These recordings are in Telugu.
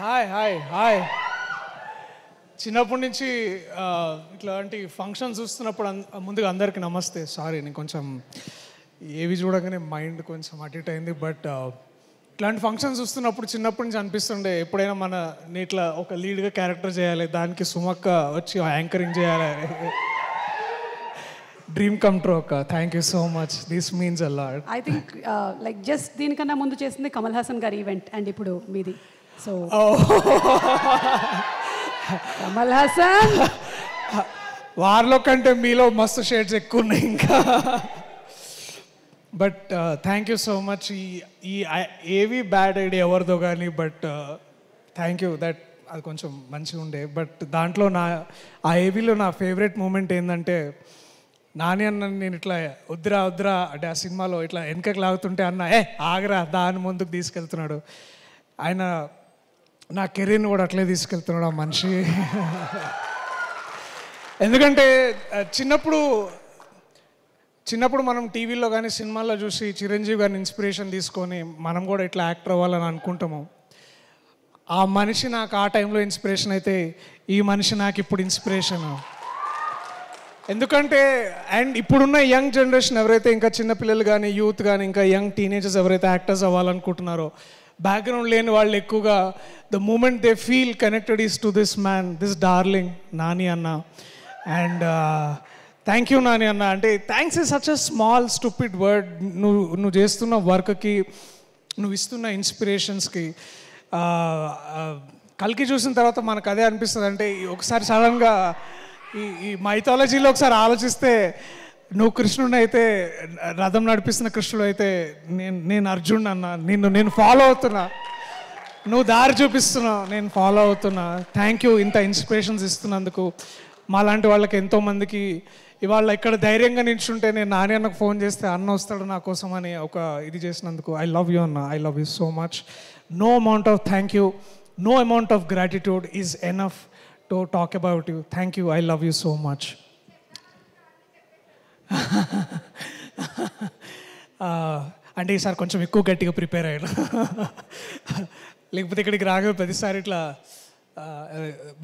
హాయ్ హాయ్ హాయ్ చిన్నప్పటి నుంచి ఇట్లాంటి ఫంక్షన్ చూస్తున్నప్పుడు ముందుగా అందరికీ నమస్తే సారీ నేను కొంచెం ఏవి చూడగానే మైండ్ కొంచెం అటిట్ అయింది బట్ ఇట్లాంటి ఫంక్షన్స్ చూస్తున్నప్పుడు చిన్నప్పటి నుంచి అనిపిస్తుండే ఎప్పుడైనా మన నీట్లో ఒక లీడ్గా క్యారెక్టర్ చేయాలి దానికి సుమక్క వచ్చి యాంకరింగ్ చేయాలి డ్రీమ్ కమ్ ట్రూ అక్క thank you so much this means అల్లాడ్ ఐ థింక్ లైక్ జస్ట్ దీనికన్నా ముందు చేసింది కమల్ హాసన్ గారి ఈవెంట్ అండ్ ఇప్పుడు మీది So. కమల్ హాసన్ వారిలో కంటే మీలో మస్తు షేడ్స్ ఎక్కువ ఉన్నాయి ఇంకా but thank you so much ఈ ఈ ఏవి బ్యాడ్ ఐడియా ఎవరిదో కానీ బట్ థ్యాంక్ యూ దట్ అది కొంచెం మంచిగా ఉండే బట్ దాంట్లో నా ఆ ఏవీలో నా ఫేవరెట్ మూమెంట్ ఏంటంటే నాని అన్న నేను ఇట్లా వద్దురా వద్దురా అంటే ఆ సినిమాలో ఇట్లా వెనకకి లాగుతుంటే అన్న ఏ ఆగరా దాని ముందుకు తీసుకెళ్తున్నాడు ఆయన నా కెరీర్ని కూడా అట్లే తీసుకెళ్తున్నాడు ఆ మనిషి ఎందుకంటే చిన్నప్పుడు చిన్నప్పుడు మనం టీవీలో కానీ సినిమాల్లో చూసి చిరంజీవి గారిని ఇన్స్పిరేషన్ తీసుకొని మనం కూడా ఇట్లా యాక్టర్ అవ్వాలని అనుకుంటాము ఆ మనిషి నాకు ఆ టైంలో ఇన్స్పిరేషన్ అయితే ఈ మనిషి నాకు ఇప్పుడు ఇన్స్పిరేషన్ ఎందుకంటే అండ్ ఇప్పుడున్న యంగ్ జనరేషన్ ఎవరైతే ఇంకా చిన్నపిల్లలు కానీ యూత్ కానీ ఇంకా యంగ్ టీనేజర్స్ ఎవరైతే యాక్టర్స్ అవ్వాలనుకుంటున్నారో బ్యాక్గ్రౌండ్ లేని వాళ్ళు ఎక్కువగా the moment they feel connected is to this man this darling Nani అన్న అండ్ థ్యాంక్ యూ నాని అన్న అంటే thanks is such a small stupid word నువ్వు నువ్వు చేస్తున్న వర్క్కి నువ్వు ఇస్తున్న ఇన్స్పిరేషన్స్కి uh, uh, కలికి చూసిన తర్వాత మనకు అదే అనిపిస్తుంది అంటే ఒకసారి సడన్గా ఈ ఈ మైథాలజీలో ఒకసారి ఆలోచిస్తే నువ్వు కృష్ణుడు అయితే రథం నడిపిస్తున్న కృష్ణుడు అయితే నేను నేను అర్జున్ అన్న నిన్ను నేను ఫాలో అవుతున్నా నువ్వు దారి చూపిస్తున్నావు నేను ఫాలో అవుతున్నా థ్యాంక్ యూ ఇంత ఇన్స్పిరేషన్స్ ఇస్తున్నందుకు మాలాంటి వాళ్ళకి ఎంతోమందికి ఇవాళ ఇక్కడ ధైర్యంగా నిల్చుంటే నేను నాని అన్నకు ఫోన్ చేస్తే అన్న వస్తాడు నా కోసం అని ఒక ఇది చేసినందుకు ఐ లవ్ యూ అన్న I love you so much no amount of thank you no amount of gratitude is enough to talk about you thank you I love you so much అంటే ఈసారి కొంచెం ఎక్కువ గట్టిగా ప్రిపేర్ అయ్యాను లేకపోతే ఇక్కడికి రాగా ప్రతిసారి ఇట్లా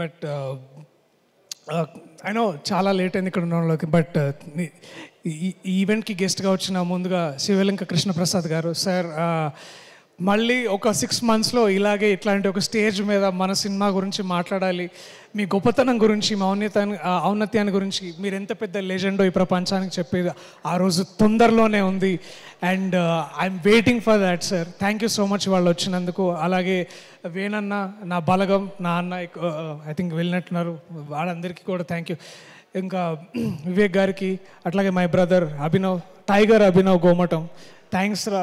బట్ ఐ నో చాలా లేట్ అయింది ఇక్కడ ఉండడంలోకి బట్ ఈ ఈవెంట్కి గెస్ట్గా వచ్చిన ముందుగా శివలింక కృష్ణప్రసాద్ గారు సార్ మళ్ళీ ఒక సిక్స్ మంత్స్లో ఇలాగే ఇట్లాంటి ఒక స్టేజ్ మీద మన సినిమా గురించి మాట్లాడాలి మీ గొప్పతనం గురించి మా ఔన్నత ఔన్నత్యాన్ని గురించి మీరు ఎంత పెద్ద లెజెండో ఈ ప్రపంచానికి చెప్పేది ఆ రోజు తొందరలోనే ఉంది and I'm waiting for that sir thank you so much వాళ్ళు వచ్చినందుకు అలాగే వేణన్న నా బలగం నా అన్న ఐ థింక్ uh, uh, వెళ్ళినట్టున్నారు వాళ్ళందరికీ కూడా థ్యాంక్ యూ ఇంకా వివేక్ గారికి అట్లాగే my brother Abhinav tiger Abhinav Gomatam thanks రా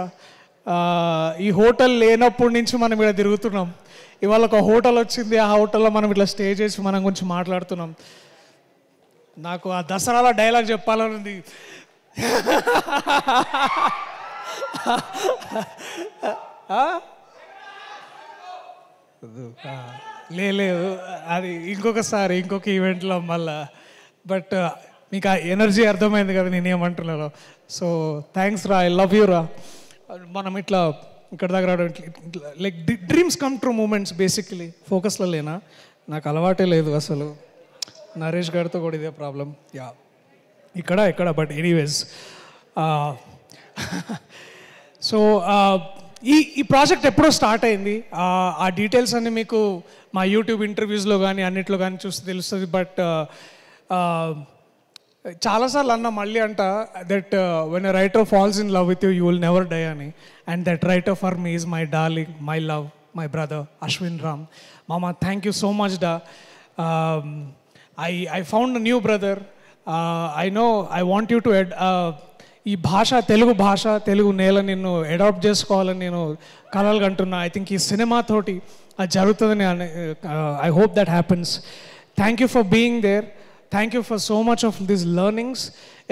ఈ హోటల్ లేనప్పటి నుంచి మనం ఇక్కడ తిరుగుతున్నాం ఇవాళ ఒక హోటల్ వచ్చింది ఆ హోటల్లో మనం ఇట్లా స్టే చేసి మనం గురించి మాట్లాడుతున్నాం నాకు ఆ దసరాలో డైలాగ్ చెప్పాలనుంది లేదు అది ఇంకొకసారి ఇంకొక ఈవెంట్లో మళ్ళా బట్ మీకు ఆ ఎనర్జీ అర్థమైంది కదా నేనేమంటున్నాను సో థ్యాంక్స్ రా ఐ లవ్ యూ రా మనం ఇట్లా ఇక్కడ దగ్గర like dreams come true moments basically ఫోకస్లో లేనా నాకు అలవాటే లేదు అసలు నరేష్ గారితో కూడా ఇదే ప్రాబ్లం యా ఇక్కడ ఇక్కడ బట్ ఎనీవేస్ సో ఈ ఈ ప్రాజెక్ట్ ఎప్పుడో స్టార్ట్ అయింది ఆ డీటెయిల్స్ అన్ని మీకు మా యూట్యూబ్ ఇంటర్వ్యూస్లో కానీ అన్నిట్లో కానీ చూస్తే తెలుస్తుంది బట్ చాలాసార్లు అన్న మళ్ళీ అంట that when writer falls in love with you you will never die అని and that writer for me is my darling my love my brother Ashwin Ram మామ థ్యాంక్ యూ సో మచ్ డా I I found new brother I know I want you to add ఈ భాష తెలుగు భాష తెలుగు నేల నిన్ను అడాప్ట్ చేసుకోవాలని నేను కలలు ఐ థింక్ ఈ సినిమాతోటి అది జరుగుతుందని I hope that happens thank you for being there thank you for so much of this learnings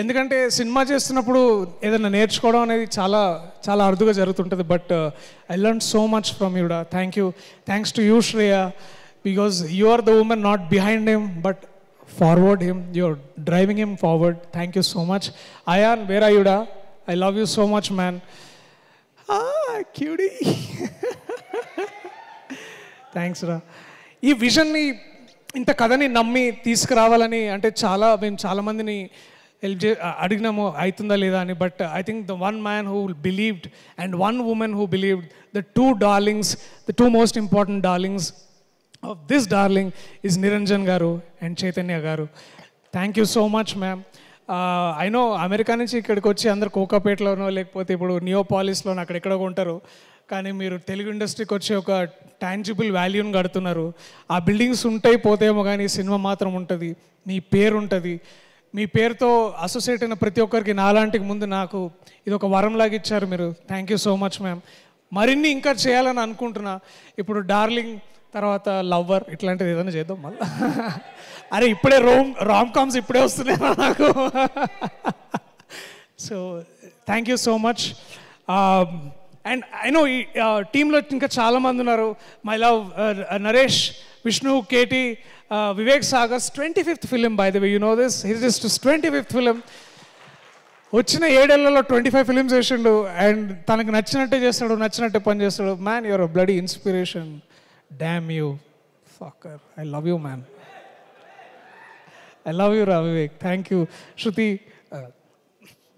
ఎందుకంటే సినిమా చేస్తున్నప్పుడు ఏదైనా నేర్చుకోవడం అనేది చాలా చాలా అరుదుగా జరుగుతుంటుంది but I learn so much from యూడా thank you thanks to you Shreya because you are the women not behind him but forward him you are driving him forward thank you so much Ayan I యుడా I love you so much man QD thanks రా ఈ విజన్ని ఇంత కథని నమ్మి తీసుకురావాలని అంటే చాలా మేము చాలా మందిని హెల్ప్ చే అడిగినాము అవుతుందా లేదా అని but I think the one man who believed and one women who believed the two darlings the two most important darlings of this darling is Niranjan గారు అండ్ చైతన్య గారు thank you so much ma'am I know America నుంచి ఇక్కడికి వచ్చి అందరు కోకాపేటలోనో లేకపోతే ఇప్పుడు నియోపాలిస్లోనో అక్కడెక్కడో ఉంటారు కానీ మీరు తెలుగు ఇండస్ట్రీకి వచ్చే ఒక టాంజిబుల్ వాల్యూని కడుతున్నారు ఆ బిల్డింగ్స్ ఉంటాయి పోతేమో కానీ సినిమా మాత్రం ఉంటుంది మీ పేరు ఉంటుంది మీ పేరుతో అసోసియేట్ అయిన ప్రతి ఒక్కరికి నాలాంటికి ముందు నాకు ఇది ఒక వరంలాగా ఇచ్చారు మీరు thank you so much ma'am మరిన్ని ఇంకా చేయాలని అనుకుంటున్నా ఇప్పుడు డార్లింగ్ తర్వాత లవ్వర్ ఇట్లాంటిది ఏదైనా చేద్దాం మళ్ళీ అరే ఇప్పుడే రోమ్ రామ్ కామ్స్ ఇప్పుడే వస్తున్నాయి నాకు so thank you so much and I know ఈ టీంలో ఇంకా చాలామంది ఉన్నారు my love Naresh Vishnu KT Vivek Sagar's twenty fifth film by the way you know this his just twenty fifth film వచ్చిన ఏడేళ్లలో ట్వంటీ ఫైవ్ ఫిలిమ్స్ చేసిండు అండ్ తనకు నచ్చినట్టే చేస్తాడు నచ్చినట్టే పని చేస్తాడు man your bloody inspiration damn you fucker I love you man I love you రా Vivek thank you Shruti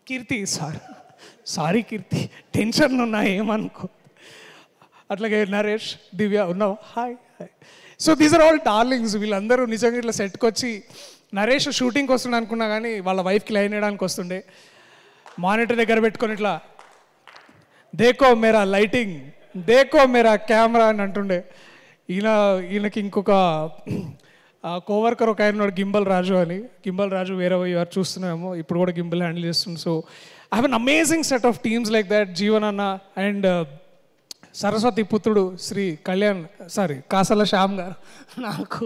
Keerthi sir sorry Keerthi టెన్షన్లు ఉన్నా ఏమనుకో అట్లాగే నరేష్ దివ్య ఉన్నావు hi hi so these are all darlings వీళ్ళందరూ నిజంగా ఇట్లా సెట్కి వచ్చి నరేష్ షూటింగ్కి వస్తుండే అనుకున్నా కానీ వాళ్ళ వైఫ్కి లైన్ వేయడానికి వస్తుండే మానిటర్ దగ్గర పెట్టుకొని ఇట్లా దేకో మేరా లైటింగ్ దేకో మేరా కెమెరా అని అంటుండే ఈయన ఈయనకి ఇంకొక కోవర్కర్ ఒక ఆయన గింబల్ రాజు అని గింబల్ రాజు వేరే ఎవరు చూస్తున్నామో ఇప్పుడు కూడా గింబల్ హ్యాండిల్ చేస్తుంది so I have an amazing set of teams like that Jeevan అన్న అండ్ సరస్వతి పుత్రుడు శ్రీ కళ్యాణ్ సారీ కాసల శ్యామ్ గారు నాకు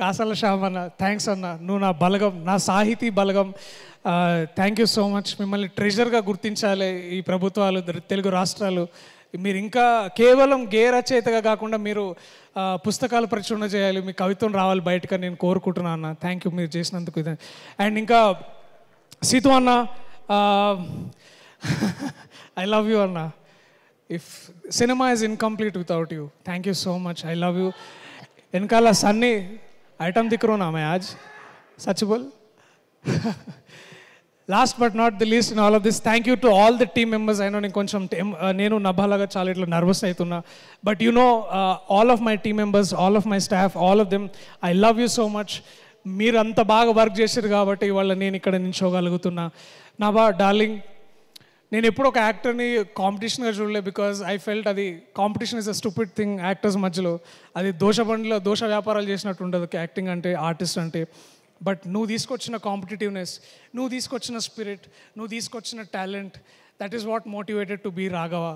కాసల శ్యామ్ అన్న థ్యాంక్స్ అన్న నువ్వు నా బలగం నా Sahithi Balagam thank you so much మిమ్మల్ని ట్రెజర్గా గుర్తించాలి ఈ ప్రభుత్వాలు తెలుగు రాష్ట్రాలు మీరు ఇంకా కేవలం గే రచయితగా కాకుండా మీరు uh, పుస్తకాలు ప్రచురణ చేయాలి మీ కవిత్వం రావాలి బయటగా నేను కోరుకుంటున్నాను అన్న థ్యాంక్ యూ మీరు చేసినందుకు ఇది అండ్ ఇంకా సీతు అన్న ఐ లవ్ యూ అన్న if cinema is incomplete without you thank you so much I love you వెనకాల సన్నీ ఐటమ్ దిక్కురు నా మే ఆజ్ బుల్ last but not the least in all of this thank you to all the team members అయినా నేను కొంచెం నేను నభాలాగా చాలా ఇట్లా నర్వస్ అవుతున్నా but you know all of my team members all of my staff all of them I love you so much మీరు అంత బాగా వర్క్ చేశారు కాబట్టి ఇవాళ నేను ఇక్కడ నిల్చోగలుగుతున్నా నా బా డార్లింగ్ నేను ఎప్పుడు ఒక యాక్టర్ని కాంపిటీషన్గా చూడలే బికాజ్ ఐ ఫెల్ట్ అది competition is a stupid thing actors మధ్యలో అది దోష బండిలో దోష వ్యాపారాలు చేసినట్టు ఉండదు యాక్టింగ్ అంటే ఆర్టిస్ట్ అంటే బట్ నువ్వు తీసుకొచ్చిన కాంపిటేటివ్నెస్ నువ్వు తీసుకొచ్చిన స్పిరిట్ నువ్వు తీసుకొచ్చిన talent that is what motivated to be Raghava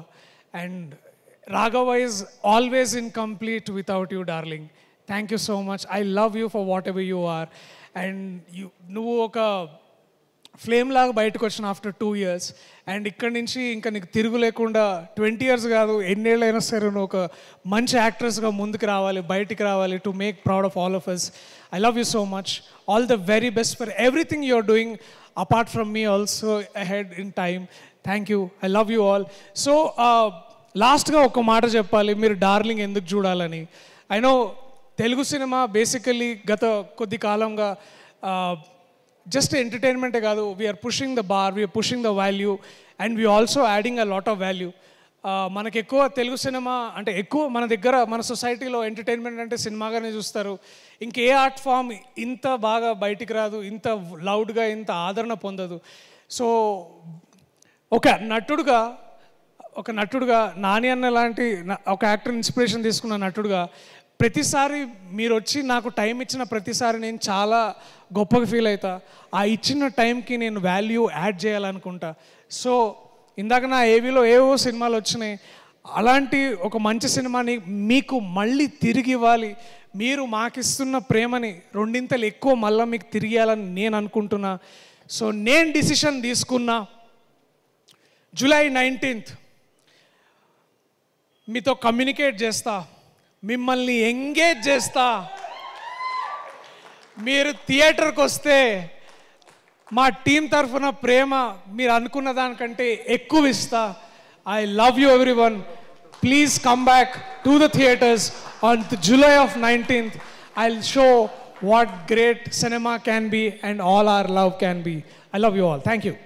and Raghava is always incomplete without you darling thank you so much I love you for whatever you are and you నువ్వు ఒక ఫ్లేమ్ లాగా బయటకు వచ్చిన ఆఫ్టర్ టూ ఇయర్స్ అండ్ ఇక్కడ నుంచి ఇంకా నీకు తిరుగు లేకుండా ట్వంటీ ఇయర్స్ కాదు ఎన్నేళ్ళైనా సరే నువ్వు ఒక మంచి యాక్ట్రెస్గా ముందుకు రావాలి బయటికి రావాలి to make proud of all of us I love you so much all the very best for everything you're doing apart from me also head in time thank you I love you all so లాస్ట్గా ఒక మాట చెప్పాలి మీరు డార్లింగ్ ఎందుకు చూడాలని I know Telugu cinema basically గత కొద్ది కాలంగా జస్ట్ ఎంటర్టైన్మెంటే కాదు we're pushing the bar we're pushing the value and we also adding a lot of value మనకు ఎక్కువ తెలుగు సినిమా అంటే ఎక్కువ మన దగ్గర మన సొసైటీలో ఎంటర్టైన్మెంట్ అంటే సినిమాగానే చూస్తారు ఇంకే ఆర్ట్ ఫామ్ ఇంత బాగా బయటికి రాదు ఇంత లౌడ్గా ఇంత ఆదరణ పొందదు సో ఒక నటుడుగా ఒక నటుడుగా నాని అన్న లాంటి ఒక యాక్టర్ ఇన్స్పిరేషన్ తీసుకున్న నటుడుగా ప్రతిసారి మీరు వచ్చి నాకు టైం ఇచ్చిన ప్రతిసారి నేను చాలా గొప్పగా ఫీల్ అవుతా ఆ ఇచ్చిన టైంకి నేను వాల్యూ యాడ్ చేయాలనుకుంటా సో ఇందాక నా ఏవీలో ఏవో సినిమాలు వచ్చినాయి అలాంటి ఒక మంచి సినిమాని మీకు మళ్ళీ తిరిగి ఇవ్వాలి మీరు మాకిస్తున్న ప్రేమని రెండింతలు ఎక్కువ మళ్ళీ మీకు తిరిగేయాలని నేను అనుకుంటున్నా సో నేను డిసిషన్ తీసుకున్నా జూలై నైన్టీన్త్ మీతో కమ్యూనికేట్ చేస్తాను మిమ్మల్ని ఎంగేజ్ చేస్తా మీరు థియేటర్కి వస్తే మా టీం తరఫున ప్రేమ మీరు అనుకున్న దానికంటే ఎక్కువ ఇస్తా I love you everyone please come back to the theatres on July of nineteenth I show what great cinema can be and all our love can be I love you all thank you